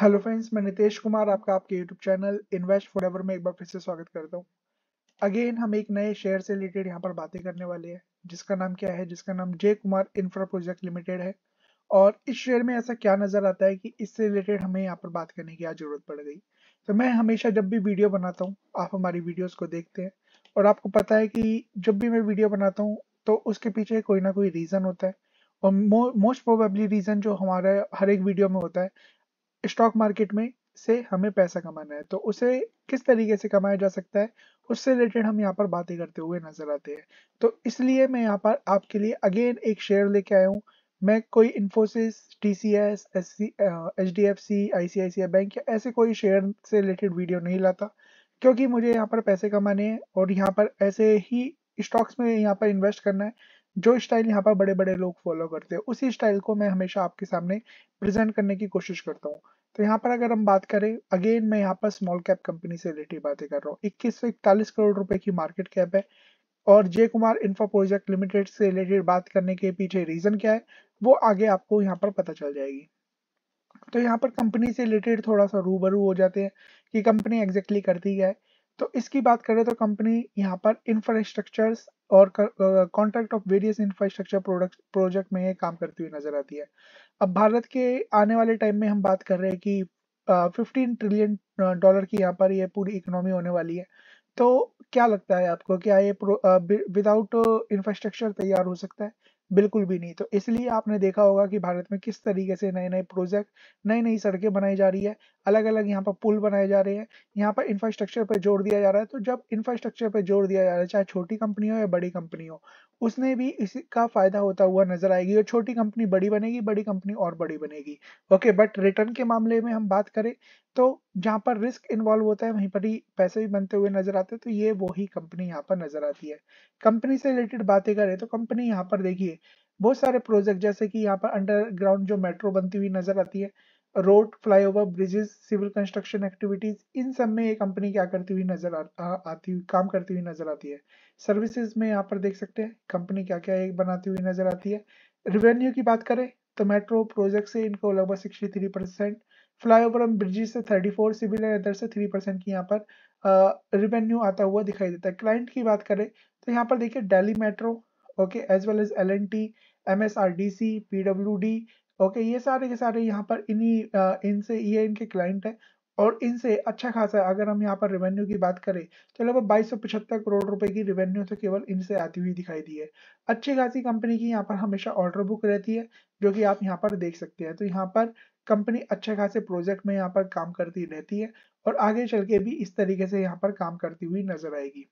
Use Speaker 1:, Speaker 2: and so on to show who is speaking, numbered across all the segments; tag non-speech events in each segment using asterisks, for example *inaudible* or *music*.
Speaker 1: hello friends मैं नितेश कुमार आपका आपके यूट्यूब चैनल इन्वेस्ट एवर में एक बार फिर से स्वागत करता हूँ अगेन हम एक नए शेयर से रिलेटेड यहाँ पर बातें करने वाले हैं जिसका नाम क्या है जिसका नाम जय कुमार इंफ्रा प्रोजेक्ट लिमिटेड है और इस शेयर में ऐसा क्या नजर आता है कि इससे रिलेटेड हमें यहाँ पर बात करने की आज जरूरत पड़ गई तो मैं हमेशा जब भी वीडियो बनाता हूँ आप हमारी वीडियोज को देखते हैं और आपको पता है कि जब भी मैं वीडियो बनाता हूँ तो उसके पीछे कोई ना कोई रीजन होता है और मोस्ट प्रोबेबली रीजन जो हमारे हर एक वीडियो में होता है स्टॉक मार्केट में से हमें पैसा कमाना है तो उसे किस तरीके से कमाया जा सकता है उससे रिलेटेड हम यहाँ पर बातें करते हुए नजर आते हैं तो इसलिए मैं यहाँ पर आपके लिए अगेन एक शेयर लेके आया हूँ मैं कोई Infosys T C S S C H D F C आई सी आई सी आई बैंक या ऐसे कोई शेयर से रिलेटेड वीडियो नहीं लाता क्योंकि मुझे यहाँ पर पैसे कमाने हैं और यहाँ पर ऐसे ही स्टॉक्स में यहाँ पर इन्वेस्ट करना है जो स्टाइल यहाँ पर बड़े बड़े लोग फॉलो करते हैं उसी स्टाइल को मैं हमेशा आपके सामने प्रेजेंट करने की कोशिश करता हूँ तो यहाँ पर अगर हम बात करें अगेन मैं यहाँ पर स्मॉल कैप कंपनी से रिलेटेड बातें कर रहा हूँ इक्कीस सौ इकतालीस करोड़ रुपए की मार्केट कैप है और Jai Kumar info project limited से रिलेटेड बात करने के पीछे रीजन क्या है वो आगे आपको यहाँ पर पता चल जाएगी तो यहाँ पर कंपनी से रिलेटेड थोड़ा सा रूबरू हो जाते हैं कि कंपनी एग्जैक्टली करती है तो इसकी बात करें तो कंपनी यहाँ पर इंफ्रास्ट्रक्चर्स और contract of various infrastructure product project में ये काम करती हुई नजर आती है अब भारत के आने वाले टाइम में हम बात कर रहे हैं कि फिफ्टीन ट्रिलियन डॉलर की यहाँ पर ये पूरी इकोनॉमी होने वाली है तो क्या लगता है आपको क्या ये विदाउट इंफ्रास्ट्रक्चर तैयार हो सकता है बिल्कुल भी नहीं तो इसलिए आपने देखा होगा कि भारत में किस तरीके से नए नए प्रोजेक्ट नई नई सड़कें बनाई जा रही है अलग अलग यहाँ पर पुल बनाए जा रहे हैं यहाँ पर इंफ्रास्ट्रक्चर पर जोर दिया जा रहा है तो जब इंफ्रास्ट्रक्चर पर जोर दिया जा रहा है चाहे छोटी कंपनी हो या बड़ी कंपनी हो उसने भी इसका फायदा होता हुआ नजर आएगी और छोटी कंपनी बड़ी बनेगी बड़ी कंपनी और बड़ी बनेगी ओके बट रिटर्न के मामले में हम बात करें तो जहाँ पर रिस्क इन्वॉल्व होता है वहीं पर ही पैसे भी बनते हुए नजर आते हैं तो ये वही कंपनी यहाँ पर नजर आती है कंपनी से रिलेटेड बातें करें तो कंपनी यहाँ पर देखिए बहुत सारे प्रोजेक्ट जैसे कि यहाँ पर अंडरग्राउंड जो मेट्रो बनती हुई नजर आती है road flyover bridges civil construction activities इन सब में ये कंपनी क्या करती हुई नजर आ, आती हुई काम करती हुई नजर आती है सर्विसेज में यहाँ पर देख सकते हैं कंपनी क्या क्या एक बनाती हुई नजर आती है रिवेन्यू की बात करें तो मेट्रो प्रोजेक्ट से इनको लगभग sixty three percent fly over and bridges से thirty four civil and other से थ्री परसेंट की यहाँ पर रिवेन्यू आता हुआ दिखाई देता है क्लाइंट की बात करें तो यहाँ पर देखिए Delhi metro okay as well as L N T M S R D C P W D okay ये सारे के सारे यहाँ पर इन्हीं इनसे ये इनके क्लाइंट है और इनसे अच्छा खासा अगर हम यहाँ पर रेवेन्यू की बात करें तो लगभग बाईस सौ पचहत्तर करोड़ रुपए की रेवेन्यू तो केवल इनसे आती हुई दिखाई दी है अच्छी खासी कंपनी की यहाँ पर हमेशा ऑर्डर बुक रहती है जो कि आप यहाँ पर देख सकते हैं तो यहाँ पर कंपनी अच्छे खासे प्रोजेक्ट में यहाँ पर काम करती रहती है और आगे चल के भी इस तरीके से यहाँ पर काम करती हुई नजर आएगी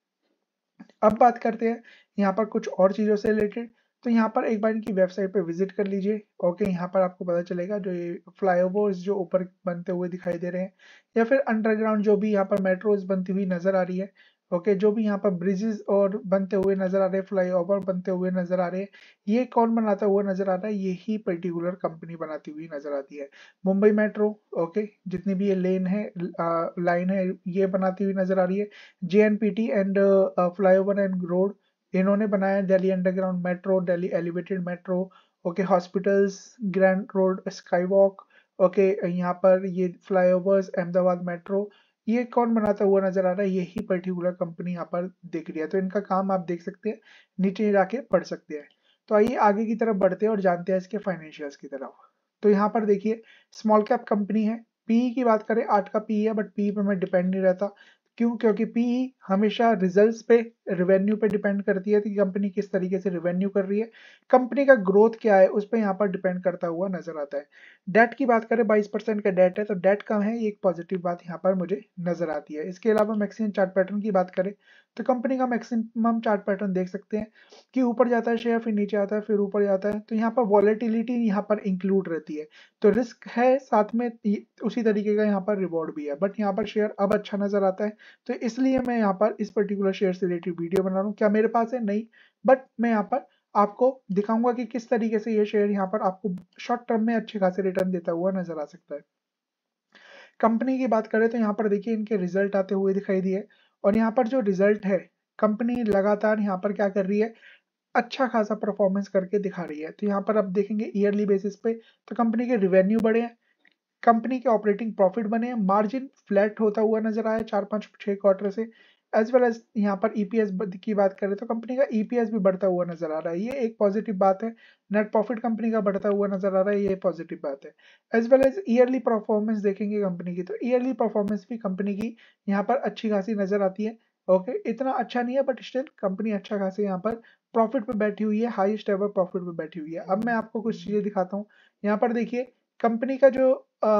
Speaker 1: अब बात करते हैं यहाँ पर कुछ और चीज़ों से रिलेटेड तो यहाँ पर एक बार इनकी वेबसाइट पर विजिट कर लीजिए ओके यहाँ पर आपको पता चलेगा जो ये फ्लाईओवर्स जो ऊपर बनते हुए दिखाई दे रहे हैं या फिर अंडरग्राउंड जो भी यहाँ पर मेट्रोज बनती हुई नजर आ रही है ओके जो भी यहाँ पर ब्रिजेस और बनते हुए नजर आ रहे हैं फ्लाईओवर बनते हुए नजर आ रहे हैं ये कौन बनाता हुआ नजर आ रहा है यही पर्टिकुलर कंपनी बनाती हुई नजर आती है मुंबई मेट्रो ओके जितनी भी ये लेन है लाइन है ये बनाती हुई नजर आ रही है J and flyover and road इन्होंने बनाया Delhi underground metro Delhi elevated metro okay hospitals grand road sky walk okay यहाँ पर ये फ्लाईओवर्स अहमदाबाद मेट्रो ये कौन बनाता हुआ नजर आ रहा है यही पर्टिकुलर कंपनी यहाँ पर देख रही है तो इनका काम आप देख सकते हैं नीचे जाके पढ़ सकते हैं तो आइए आगे की तरफ बढ़ते हैं और जानते हैं इसके फाइनेंशियल्स की तरफ तो यहाँ पर देखिए स्मॉल कैप कंपनी है पीई e की बात करें आठ का पीई e है बट पीई पर मैं डिपेंड नहीं रहता क्यों क्योंकि पीई हमेशा रिजल्ट्स पे रेवेन्यू पे डिपेंड करती है कि कंपनी किस तरीके से रेवेन्यू कर रही है कंपनी का ग्रोथ क्या है उस पर यहाँ पर डिपेंड करता हुआ नजर आता है डेट की बात करें 22 परसेंट का डेट है तो डेट कम है ये एक पॉजिटिव बात यहाँ पर मुझे नजर आती है इसके अलावा मैक्सिमम चार्ट पैटर्न की बात करें तो कंपनी का मैक्सिमम चार्ट पैटर्न देख सकते हैं कि ऊपर जाता है शेयर फिर नीचे आता है फिर ऊपर जाता है तो यहाँ पर वॉलेटिलिटी यहाँ पर इंक्लूड रहती है तो रिस्क है साथ में उसी तरीके का यहाँ पर रिवॉर्ड भी है बट यहाँ पर शेयर अब अच्छा नजर आता है तो इसलिए मैं यहाँ यहाँ पर इस पर्टिकुलर शेयर से रिलेटेड वीडियो बना रहा हूँ क्या मेरे पास है नहीं बट मैं यहाँ पर आपको दिखाऊंगा कि किस तरीके से ये शेयर यहाँ पर आपको शॉर्ट टर्म में अच्छे खासे रिटर्न देता हुआ नजर आ सकता है कंपनी की बात करें तो यहाँ पर देखिए इनके रिजल्ट आते हुए दिखाई दिए और यहाँ पर जो रिजल्ट है कंपनी लगातार यहाँ पर क्या कर रही है अच्छा खासा परफॉर्मेंस करके दिखा रही है तो यहाँ पर आप देखेंगे ईयरली बेसिस पे तो कंपनी के रिवेन्यू बढ़े हैं कंपनी के ऑपरेटिंग प्रॉफिट बने हैं मार्जिन फ्लैट होता हुआ नजर आया चार पाँच छः क्वार्टर से एज वेल एज यहाँ पर ईपीएस e की बात करें तो कंपनी का ई e भी बढ़ता हुआ नजर आ रहा है ये एक पॉजिटिव बात है नेट प्रॉफिट कंपनी का बढ़ता हुआ नजर आ रहा है ये पॉजिटिव बात है as well as yearly performance देखेंगे कंपनी की तो ईयरली परफॉर्मेंस भी कंपनी की यहाँ पर अच्छी खासी नजर आती है ओके okay, इतना अच्छा नहीं है बट स्टिल कंपनी अच्छा खासी यहाँ पर प्रॉफिट पे बैठी हुई है हाईएस्ट एवर प्रॉफिट पे बैठी हुई है अब मैं आपको कुछ चीजें दिखाता हूँ यहाँ पर देखिए कंपनी का जो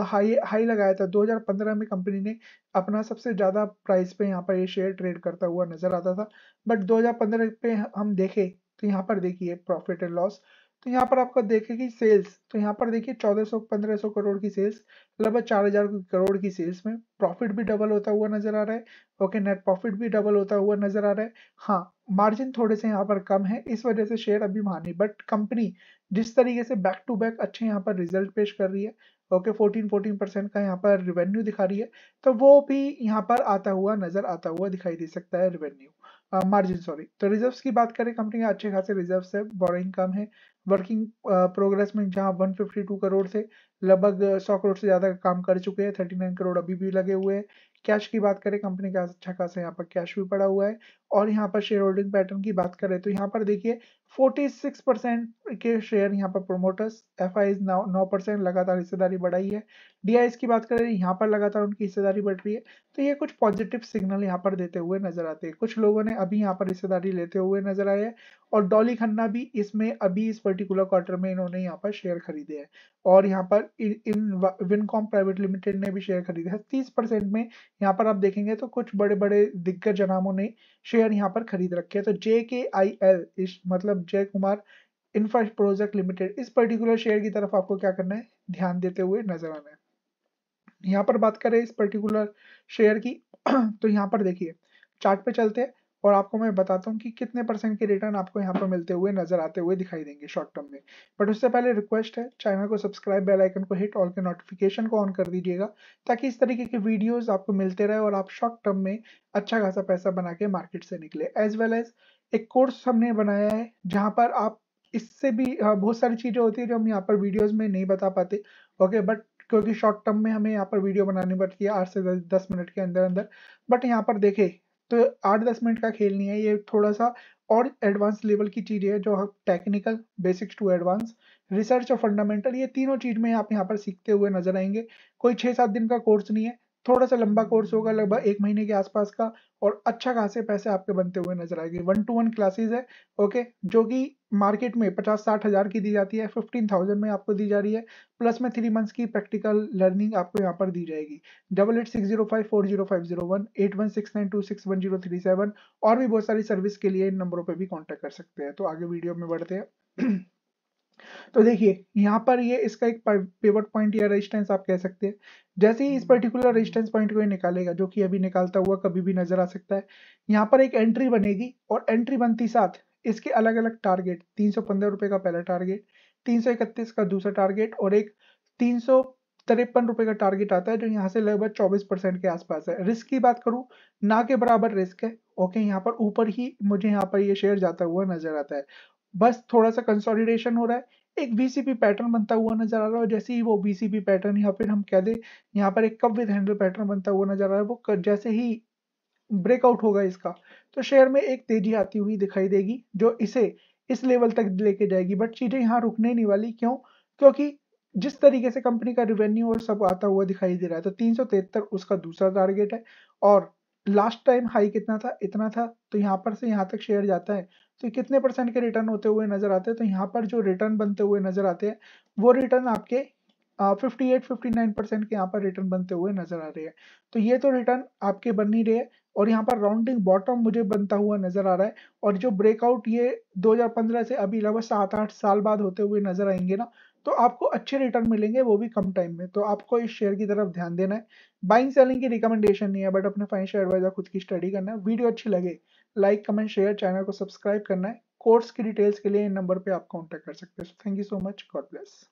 Speaker 1: हाई हाई लगाया था 2015 में कंपनी ने अपना सबसे ज़्यादा प्राइस पे यहाँ पर ये शेयर ट्रेड करता हुआ नज़र आता था बट 2015 पे हम देखे तो यहाँ पर देखिए प्रॉफिट एंड लॉस तो यहाँ पर आपको देखेगी सेल्स तो यहाँ पर देखिए 1400 1500 करोड़ की सेल्स लगभग 4000 करोड़ की सेल्स में प्रॉफिट भी डबल होता हुआ नजर आ रहा है ओके नेट प्रॉफिट भी डबल होता हुआ नजर आ रहा है हाँ मार्जिन थोड़े से यहाँ पर कम है इस वजह से शेयर अभी मानी बट कंपनी जिस तरीके से बैक टू बैक अच्छे यहाँ पर रिजल्ट पेश कर रही है ओके फोर्टीन फोर्टीन परसेंट का यहाँ पर रिवेन्यू दिखा रही है तो वो भी यहाँ पर आता हुआ नजर आता हुआ दिखाई दे सकता है रिवेन्यू मार्जिन सॉरी तो रिजर्व की बात करें कंपनी का अच्छे खासे रिजर्व है बोरिंग कम है वर्किंग प्रोग्रेस में जहाँ वन करोड़ थे लगभग सौ करोड़ से ज़्यादा काम कर चुके हैं थर्टी करोड़ अभी भी लगे हुए हैं कैश की बात करें कंपनी का अच्छा खासा यहाँ पर कैश भी पड़ा हुआ है और यहाँ पर शेयर होल्डिंग पैटर्न की बात करें तो यहाँ पर देखिए 46 परसेंट के शेयर यहाँ पर प्रोमोटर्स एफ आई नौ परसेंट लगातार हिस्सेदारी बढ़ाई है डी की बात करें यहाँ पर लगातार उनकी हिस्सेदारी बढ़ रही है तो ये कुछ पॉजिटिव सिग्नल यहाँ पर देते हुए नजर आते हैं कुछ लोगों ने अभी यहाँ पर हिस्सेदारी लेते हुए नजर आए हैं और डॉली खन्ना भी इसमें अभी इस पर्टिकुलर क्वार्टर में इन्होंने यहाँ पर शेयर खरीदे हैं और यहाँ पर इन विनकॉम प्राइवेट लिमिटेड ने भी शेयर खरीदे हैं तीस परसेंट में यहाँ पर आप देखेंगे तो कुछ बड़े बड़े दिग्गज नामों ने शेयर यहाँ पर खरीद रखे हैं तो जे के आई एल इस मतलब Jai Kumar infra project limited इस पर्टिकुलर शेयर की तरफ आपको क्या करना है ध्यान देते हुए नजर आना है यहाँ पर बात करें इस पर्टिकुलर शेयर की *clears throat* तो यहाँ पर देखिए चार्ट पे चलते हैं और आपको मैं बताता हूँ कि कितने परसेंट के रिटर्न आपको यहाँ पर मिलते हुए नजर आते हुए दिखाई देंगे शॉर्ट टर्म में बट उससे पहले रिक्वेस्ट है चैनल को सब्सक्राइब बेल आइकन को हिट ऑल के नोटिफिकेशन को ऑन कर दीजिएगा ताकि इस तरीके के वीडियोज आपको मिलते रहे और आप शॉर्ट टर्म में अच्छा खासा पैसा बना के मार्केट से निकले एज वेल एज एक कोर्स हमने बनाया है जहाँ पर आप इससे भी हाँ, बहुत सारी चीज़ें होती है जो हम यहाँ पर वीडियोज में नहीं बता पाते ओके बट क्योंकि शॉर्ट टर्म में हमें यहाँ पर वीडियो बनानी पड़ती है आठ से दस मिनट के अंदर अंदर बट यहाँ पर देखे तो आठ दस मिनट का खेल नहीं है ये थोड़ा सा और एडवांस लेवल की चीज़ है जो हम technical basics to advance research और फंडामेंटल ये तीनों चीज़ में आप यहाँ पर सीखते हुए नजर आएंगे कोई छः सात दिन का कोर्स नहीं है थोड़ा सा लंबा कोर्स होगा लगभग एक महीने के आसपास का और अच्छा खासे पैसे आपके बनते हुए नजर आएंगे वन टू वन क्लासेज है ओके जो कि मार्केट में पचास साठ हज़ार की दी जाती है फिफ्टीन थाउजेंड में आपको दी जा रही है प्लस में थ्री मंथ्स की प्रैक्टिकल लर्निंग आपको यहाँ पर दी जाएगी double eight six zero five four zero five zero one eight one six nine two six one zero three seven और भी बहुत सारी सर्विस के लिए इन नंबरों पर भी कॉन्टैक्ट कर सकते हैं तो आगे वीडियो में बढ़ते हैं *clears throat* तो देखिए यहाँ पर ये इसका एक पिवट पॉइंट या रेजिस्टेंस आप कह सकते हैं जैसे ही इस पर्टिकुलर रेजिस्टेंस पॉइंट को ये निकालेगा जो कि अभी निकालता हुआ कभी भी नजर आ सकता है यहाँ पर एक एंट्री बनेगी और एंट्री बनती साथ इसके अलग अलग टारगेट तीन सौ पंद्रह रुपए का पहला टारगेट तीन सौ इकतीस का दूसरा टारगेट और एक तीन सौ तिरपन रुपए का टारगेट आता है जो यहाँ से लगभग चौबीस परसेंट के आसपास है रिस्क की बात करूं ना के बराबर रिस्क है ओके यहाँ पर ऊपर ही मुझे यहाँ पर ये यह शेयर जाता हुआ नजर आता है बस थोड़ा सा कंसोलिडेशन हो रहा है एक बीसीपी पैटर्न बनता हुआ नजर आ रहा है जैसे ही वो बीसीपी पैटर्न या फिर हम कह दें यहाँ पर एक कप विद हैंडल पैटर्न बनता हुआ नजर आ रहा है वो जैसे ही ब्रेकआउट होगा इसका तो शेयर में एक तेजी आती हुई दिखाई देगी जो इसे इस लेवल तक लेके जाएगी बट चीजें यहाँ रुकने नहीं वाली क्यों क्योंकि जिस तरीके से कंपनी का रिवेन्यू और सब आता हुआ दिखाई दे रहा है तो तीन उसका दूसरा टारगेट है और लास्ट टाइम हाई कितना था इतना था तो यहाँ पर से यहाँ तक शेयर जाता है तो कितने परसेंट के रिटर्न होते हुए नजर आते हैं तो यहाँ पर जो रिटर्न बनते हुए नजर आते हैं वो रिटर्न आपके fifty eight fifty nine percent के यहाँ पर रिटर्न बनते हुए नजर आ रहे हैं तो ये तो रिटर्न आपके बन नहीं रहे और यहाँ पर राउंडिंग बॉटम मुझे बनता हुआ नजर आ रहा है और जो ब्रेकआउट ये 2015 से अभी लगभग सात आठ साल बाद होते हुए नजर आएंगे ना तो आपको अच्छे रिटर्न मिलेंगे वो भी कम टाइम में तो आपको इस शेयर की तरफ ध्यान देना है बाइंग सेलिंग की रिकमेंडेशन नहीं है बट अपने फाइनेंशियल एडवाइजर खुद की स्टडी करना है वीडियो अच्छी लगे लाइक कमेंट शेयर चैनल को सब्सक्राइब करना है कोर्स की डिटेल्स के लिए इन नंबर पर आप कॉन्टेक्ट कर सकते हो thank you so much God bless